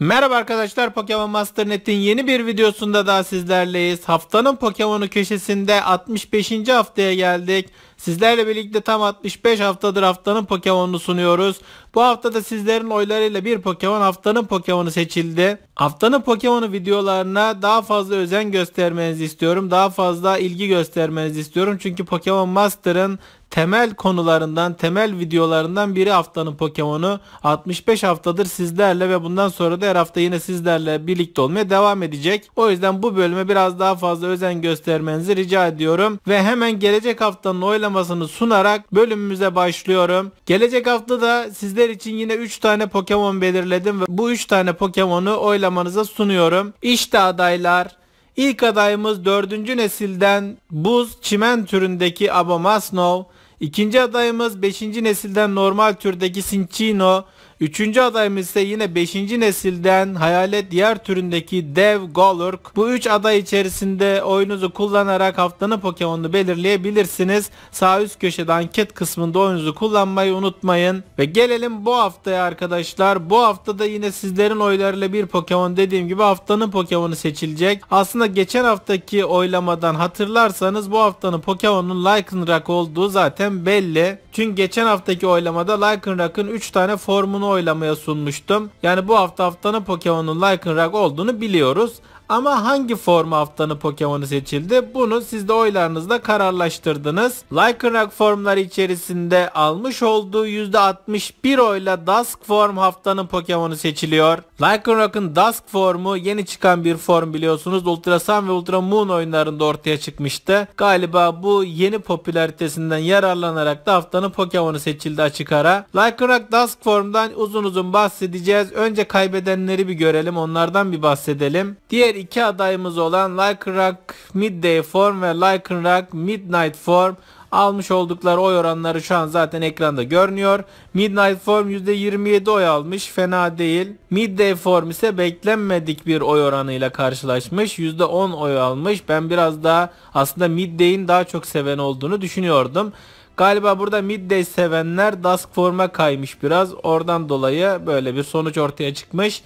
Merhaba arkadaşlar Pokemon Master Net'in yeni bir videosunda daha sizlerleyiz. Haftanın Pokemon'u köşesinde 65. haftaya geldik. Sizlerle birlikte tam 65 haftadır haftanın Pokemon'unu sunuyoruz. Bu hafta da sizlerin oylarıyla bir Pokemon haftanın Pokemon'u seçildi. Haftanın Pokemon'u videolarına daha fazla özen göstermenizi istiyorum. Daha fazla ilgi göstermenizi istiyorum. Çünkü Pokemon Master'ın temel konularından, temel videolarından biri haftanın Pokemon'u. 65 haftadır sizlerle ve bundan sonra da her hafta yine sizlerle birlikte olmaya devam edecek. O yüzden bu bölüme biraz daha fazla özen göstermenizi rica ediyorum. Ve hemen gelecek haftanın oylama açıklamasını sunarak bölümümüze başlıyorum. Gelecek hafta da sizler için yine 3 tane Pokemon belirledim ve bu 3 tane Pokemon'u oylamanıza sunuyorum. İşte adaylar. İlk adayımız 4. nesilden buz çimen türündeki Abomasnow. İkinci adayımız 5. nesilden normal türdeki Sinchino. Üçüncü adayımız ise yine 5. nesilden hayalet diğer türündeki dev Golurk. Bu 3 aday içerisinde oyunuzu kullanarak haftanın Pokemon'unu belirleyebilirsiniz. Sağ üst köşede anket kısmında oyunuzu kullanmayı unutmayın. Ve gelelim bu haftaya arkadaşlar. Bu haftada yine sizlerin oylarıyla bir Pokemon dediğim gibi haftanın Pokemon'u seçilecek. Aslında geçen haftaki oylamadan hatırlarsanız bu haftanın Pokemon'un Lycanroc olduğu zaten belli. Çünkü geçen haftaki oylamada Lycanroc'un 3 tane formunu oylamaya sunmuştum. Yani bu hafta haftanın Pokemon'un Lycanroc olduğunu biliyoruz. Ama hangi forma haftanın Pokemon'u seçildi? Bunu siz de oylarınızla kararlaştırdınız. Lycanroc formları içerisinde almış olduğu %61 oyla Dusk form haftanın Pokemon'u seçiliyor. Lycanroc'un Dusk formu yeni çıkan bir form biliyorsunuz. Ultra Sun ve Ultra Moon oyunlarında ortaya çıkmıştı. Galiba bu yeni popülaritesinden yararlanarak da haftanın Pokemon'u seçildi açık ara. Lycanroc Dusk formdan uzun uzun bahsedeceğiz. Önce kaybedenleri bir görelim. Onlardan bir bahsedelim. Diğer iki adayımız olan Lycan Rock Midday Form ve Lycan Rock Midnight Form almış oldukları oy oranları şu an zaten ekranda görünüyor. Midnight Form %27 oy almış fena değil. Midday Form ise beklenmedik bir oy oranıyla karşılaşmış %10 oy almış. Ben biraz daha aslında Midday'in daha çok seven olduğunu düşünüyordum. Galiba burada midday sevenler Dusk Form'a kaymış biraz. Oradan dolayı böyle bir sonuç ortaya çıkmış.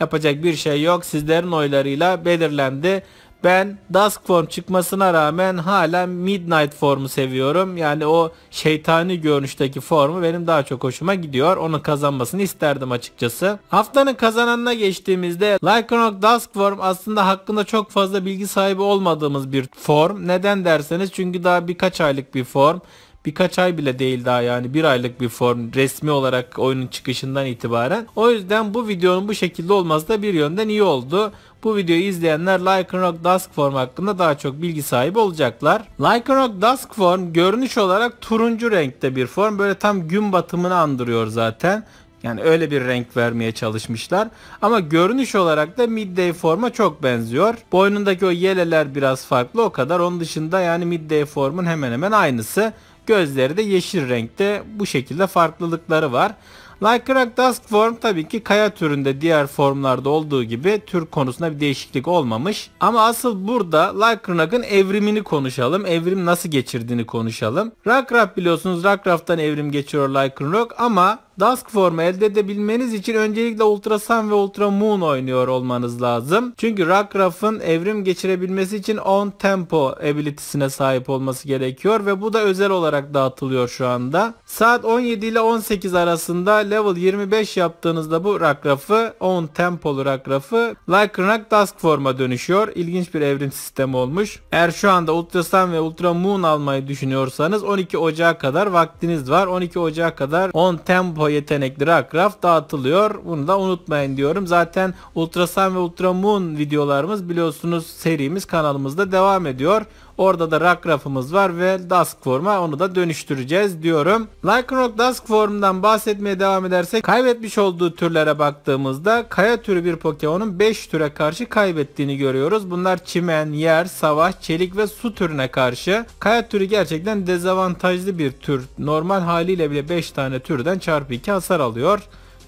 Yapacak bir şey yok. Sizlerin oylarıyla belirlendi. Ben Dusk Form çıkmasına rağmen hala Midnight Form'u seviyorum. Yani o şeytani görünüşteki formu benim daha çok hoşuma gidiyor. Onun kazanmasını isterdim açıkçası. Haftanın kazananına geçtiğimizde Lycanroc Dusk Form aslında hakkında çok fazla bilgi sahibi olmadığımız bir form. Neden derseniz çünkü daha birkaç aylık bir form birkaç ay bile değil daha yani bir aylık bir form resmi olarak oyunun çıkışından itibaren. O yüzden bu videonun bu şekilde olması da bir yönden iyi oldu. Bu videoyu izleyenler Lycanroc Dusk Form hakkında daha çok bilgi sahibi olacaklar. Lycanroc Dusk Form görünüş olarak turuncu renkte bir form. Böyle tam gün batımını andırıyor zaten. Yani öyle bir renk vermeye çalışmışlar. Ama görünüş olarak da midday forma çok benziyor. Boynundaki o yeleler biraz farklı o kadar. Onun dışında yani midday formun hemen hemen aynısı. Gözleri de yeşil renkte bu şekilde farklılıkları var. Lycrac dusk form tabii ki kaya türünde diğer formlarda olduğu gibi tür konusunda bir değişiklik olmamış. Ama asıl burada Lycrac'ın evrimini konuşalım. Evrim nasıl geçirdiğini konuşalım. Rackraft biliyorsunuz Rackraft'tan evrim geçiriyor Lycrac ama Dusk formu elde edebilmeniz için öncelikle Ultra Sun ve Ultra Moon oynuyor olmanız lazım. Çünkü Ragraff'ın evrim geçirebilmesi için On tempo ability'sine sahip olması gerekiyor ve bu da özel olarak dağıtılıyor şu anda. Saat 17 ile 18 arasında level 25 yaptığınızda bu Ragraff'ı On tempolu Ragraff'ı Lycanroc Dusk forma dönüşüyor. İlginç bir evrim sistemi olmuş. Eğer şu anda Ultra Sun ve Ultra Moon almayı düşünüyorsanız 12 Ocağı kadar vaktiniz var. 12 Ocağı kadar On tempo Toho yetenekleri akraf dağıtılıyor. Bunu da unutmayın diyorum. Zaten Ultrasan ve Ultramoon videolarımız biliyorsunuz serimiz kanalımızda devam ediyor. Orada da rack var ve Dusk Form'a onu da dönüştüreceğiz diyorum. Lycanroc Dusk Form'dan bahsetmeye devam edersek kaybetmiş olduğu türlere baktığımızda kaya türü bir Pokemon'un 5 türe karşı kaybettiğini görüyoruz. Bunlar çimen, yer, savaş, çelik ve su türüne karşı. Kaya türü gerçekten dezavantajlı bir tür. Normal haliyle bile 5 tane türden çarpı 2 hasar alıyor.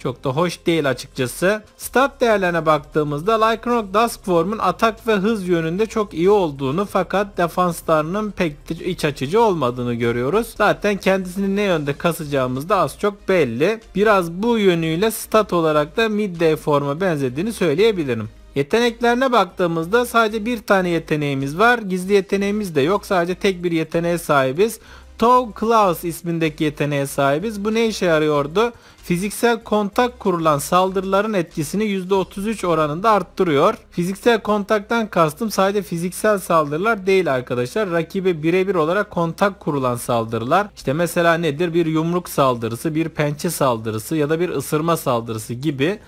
Çok da hoş değil açıkçası. Stat değerlerine baktığımızda Lycanroc Duskform'un atak ve hız yönünde çok iyi olduğunu fakat defanslarının pek iç açıcı olmadığını görüyoruz. Zaten kendisini ne yönde kasacağımız da az çok belli. Biraz bu yönüyle stat olarak da midday forma benzediğini söyleyebilirim. Yeteneklerine baktığımızda sadece bir tane yeteneğimiz var. Gizli yeteneğimiz de yok. Sadece tek bir yeteneğe sahibiz. Tau Klaus ismindeki yeteneğe sahibiz. Bu ne işe yarıyordu? Fiziksel kontak kurulan saldırıların etkisini %33 oranında arttırıyor. Fiziksel kontaktan kastım sadece fiziksel saldırılar değil arkadaşlar. Rakibe birebir olarak kontak kurulan saldırılar. İşte mesela nedir? Bir yumruk saldırısı, bir pençe saldırısı ya da bir ısırma saldırısı gibi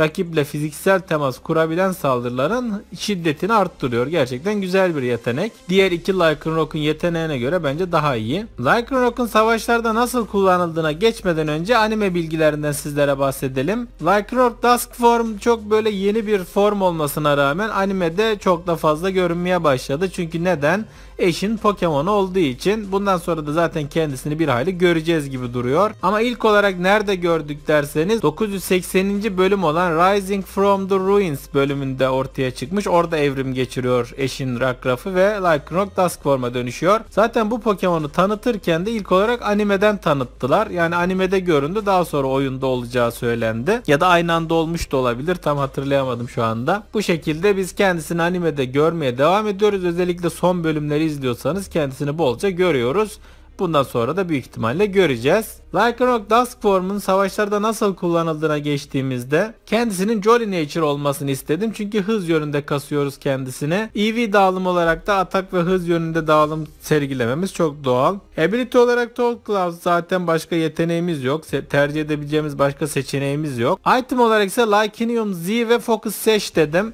rakiple fiziksel temas kurabilen saldırıların şiddetini arttırıyor. Gerçekten güzel bir yetenek. Diğer iki Lycanroc'un yeteneğine göre bence daha iyi. Lycanroc'un savaşlarda nasıl kullanıldığına geçmeden önce anime bilgilerinden sizlere bahsedelim. Lycanroc Dusk Form çok böyle yeni bir form olmasına rağmen animede çok da fazla görünmeye başladı. Çünkü neden? eşin Pokemon olduğu için bundan sonra da zaten kendisini bir hayli göreceğiz gibi duruyor. Ama ilk olarak nerede gördük derseniz 980. bölüm olan Rising from the Ruins bölümünde ortaya çıkmış. Orada evrim geçiriyor eşin Rakraf'ı ve Lycanroc Duskworm'a dönüşüyor. Zaten bu Pokemon'u tanıtırken de ilk olarak animeden tanıttılar. Yani animede göründü daha sonra oyunda olacağı söylendi. Ya da aynı anda olmuş da olabilir. Tam hatırlayamadım şu anda. Bu şekilde biz kendisini animede görmeye devam ediyoruz. Özellikle son bölümleri videoları izliyorsanız kendisini bolca görüyoruz. Bundan sonra da büyük ihtimalle göreceğiz. Lycanroc Duskworm'un savaşlarda nasıl kullanıldığına geçtiğimizde kendisinin Jolly Nature olmasını istedim. Çünkü hız yönünde kasıyoruz kendisine. EV dağılım olarak da atak ve hız yönünde dağılım sergilememiz çok doğal. Ability olarak Talk Gloves zaten başka yeteneğimiz yok. tercih edebileceğimiz başka seçeneğimiz yok. Item olarak ise Lycanium Z ve Focus Sash dedim.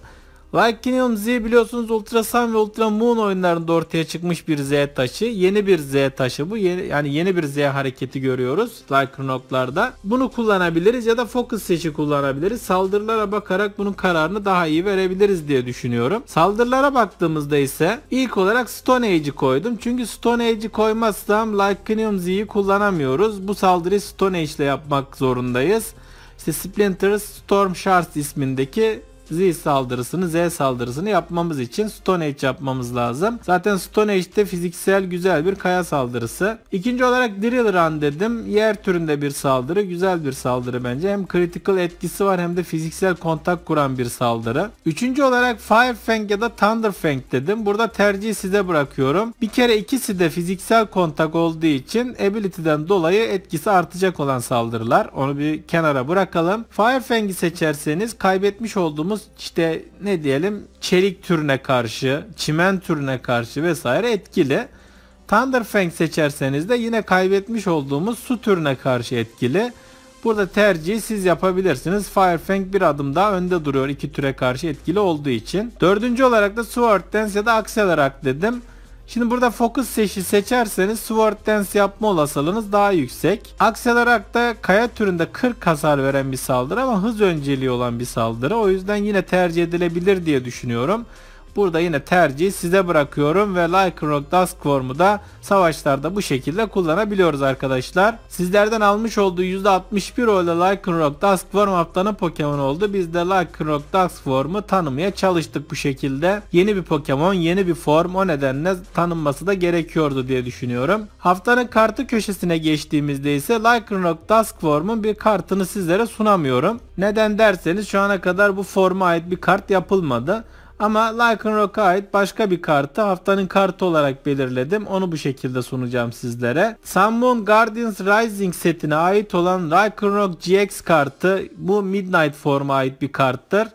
Valkynium Z biliyorsunuz Ultra Sun ve Ultra Moon oyunlarında ortaya çıkmış bir Z taşı. Yeni bir Z taşı bu. Yeni, yani yeni bir Z hareketi görüyoruz Lycanroc'larda. Bunu kullanabiliriz ya da Focus seçi kullanabiliriz. Saldırılara bakarak bunun kararını daha iyi verebiliriz diye düşünüyorum. Saldırılara baktığımızda ise ilk olarak Stone Age'i koydum. Çünkü Stone Age'i koymazsam Lycanium Z'yi kullanamıyoruz. Bu saldırıyı Stone Age ile yapmak zorundayız. İşte Splinter Storm Shards ismindeki Z saldırısını Z saldırısını yapmamız için Stone Age yapmamız lazım. Zaten Stone Age'de fiziksel güzel bir kaya saldırısı. İkinci olarak Drill Run dedim. Yer türünde bir saldırı. Güzel bir saldırı bence. Hem critical etkisi var hem de fiziksel kontak kuran bir saldırı. Üçüncü olarak Fire Fang ya da Thunder Fang dedim. Burada tercihi size bırakıyorum. Bir kere ikisi de fiziksel kontak olduğu için ability'den dolayı etkisi artacak olan saldırılar. Onu bir kenara bırakalım. Fire Fang'i seçerseniz kaybetmiş olduğumuz biliyorsunuz işte ne diyelim çelik türüne karşı, çimen türüne karşı vesaire etkili. Thunderfang seçerseniz de yine kaybetmiş olduğumuz su türüne karşı etkili. Burada tercihi siz yapabilirsiniz. Firefang bir adım daha önde duruyor iki türe karşı etkili olduğu için. Dördüncü olarak da Sword Dance ya da Accel dedim. Şimdi burada focus seçi seçerseniz sword dance yapma olasılığınız daha yüksek. Aksi olarak da kaya türünde 40 hasar veren bir saldırı ama hız önceliği olan bir saldırı. O yüzden yine tercih edilebilir diye düşünüyorum. Burada yine tercih size bırakıyorum ve Lycanroc Dusk formu da savaşlarda bu şekilde kullanabiliyoruz arkadaşlar. Sizlerden almış olduğu %61 oyla Lycanroc Dusk form haftanın Pokemon oldu. Biz de Lycanroc Dusk formu tanımaya çalıştık bu şekilde. Yeni bir Pokemon, yeni bir form o nedenle tanınması da gerekiyordu diye düşünüyorum. Haftanın kartı köşesine geçtiğimizde ise Lycanroc Dusk formun bir kartını sizlere sunamıyorum. Neden derseniz şu ana kadar bu forma ait bir kart yapılmadı. Ama Lycanroc'a ait başka bir kartı haftanın kartı olarak belirledim. Onu bu şekilde sunacağım sizlere. Sunmoon Guardians Rising setine ait olan Rock GX kartı bu Midnight forma ait bir karttır.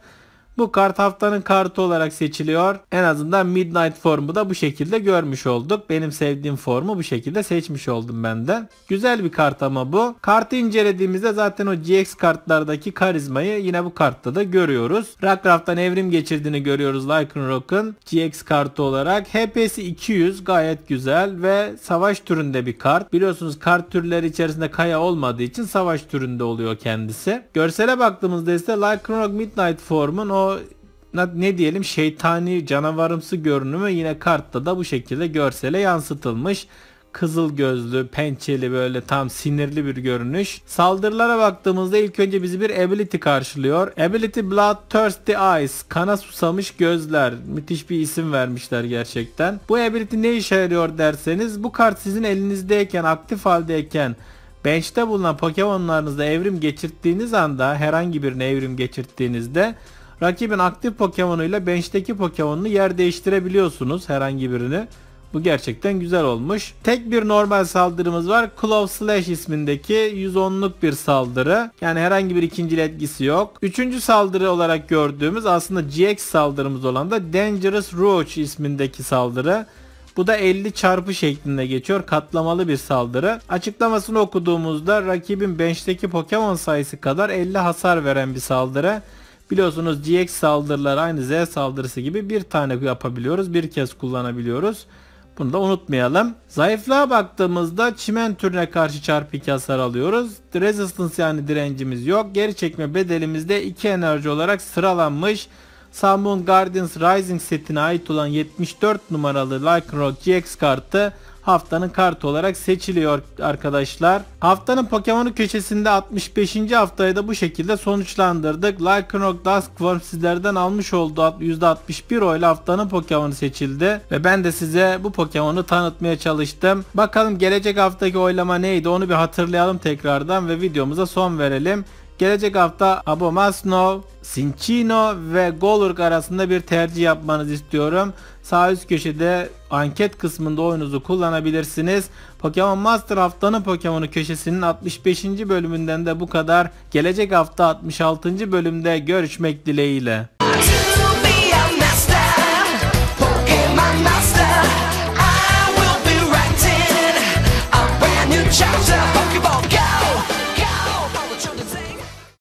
Bu kart haftanın kartı olarak seçiliyor. En azından Midnight formu da bu şekilde görmüş olduk. Benim sevdiğim formu bu şekilde seçmiş oldum ben de. Güzel bir kart ama bu. Kartı incelediğimizde zaten o GX kartlardaki karizmayı yine bu kartta da görüyoruz. Rackraft'tan evrim geçirdiğini görüyoruz Lycanroc'un GX kartı olarak. HP'si 200 gayet güzel ve savaş türünde bir kart. Biliyorsunuz kart türleri içerisinde kaya olmadığı için savaş türünde oluyor kendisi. Görsele baktığımızda ise Lycanroc Midnight formun o ne diyelim şeytani canavarımsı görünümü yine kartta da bu şekilde görsele yansıtılmış kızıl gözlü, pençeli böyle tam sinirli bir görünüş. Saldırılara baktığımızda ilk önce bizi bir ability karşılıyor. Ability Blood Thirsty Eyes. Kana susamış gözler. Müthiş bir isim vermişler gerçekten. Bu ability ne işe yarıyor derseniz bu kart sizin elinizdeyken, aktif haldeyken Bench'te bulunan Pokemon'larınızda evrim geçirdiğiniz anda herhangi birine evrim geçirdiğinizde Rakibin aktif Pokemon'uyla bench'teki Pokemon'unu yer değiştirebiliyorsunuz herhangi birini. Bu gerçekten güzel olmuş. Tek bir normal saldırımız var. Claw Slash ismindeki 110'luk bir saldırı. Yani herhangi bir ikinci etkisi yok. Üçüncü saldırı olarak gördüğümüz aslında GX saldırımız olan da Dangerous Roach ismindeki saldırı. Bu da 50 çarpı şeklinde geçiyor. Katlamalı bir saldırı. Açıklamasını okuduğumuzda rakibin bench'teki Pokemon sayısı kadar 50 hasar veren bir saldırı. Biliyorsunuz GX saldırılar aynı Z saldırısı gibi bir tane yapabiliyoruz. Bir kez kullanabiliyoruz. Bunu da unutmayalım. Zayıflığa baktığımızda çimen türüne karşı çarpık hasar alıyoruz. Resistance yani direncimiz yok. Geri çekme bedelimizde 2 enerji olarak sıralanmış. Samsung Guardians Rising setine ait olan 74 numaralı Lycanroc GX kartı haftanın kartı olarak seçiliyor arkadaşlar. Haftanın Pokemon'u köşesinde 65. haftayı da bu şekilde sonuçlandırdık. Lycanroc Duskworm sizlerden almış oldu. %61 oyla haftanın Pokemon'u seçildi. Ve ben de size bu Pokemon'u tanıtmaya çalıştım. Bakalım gelecek haftaki oylama neydi onu bir hatırlayalım tekrardan ve videomuza son verelim. Gelecek hafta Abomasno, Sinchino ve Golurk arasında bir tercih yapmanızı istiyorum. Sağ üst köşede anket kısmında oyunuzu kullanabilirsiniz. Pokemon Master haftanın Pokemon'u köşesinin 65. bölümünden de bu kadar. Gelecek hafta 66. bölümde görüşmek dileğiyle.